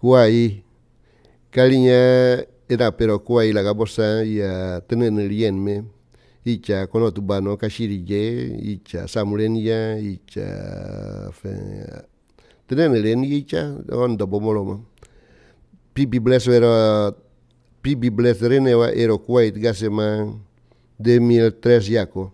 Kuai, Kalinia era pero kuai la gabosa ya tenen el yenme, icha kono tubano kashirije, icha samurenya, icha tenen el yen icha ondo bomoloma. pibi era Pibi rene renewa ero kuai gasema 2003 yako.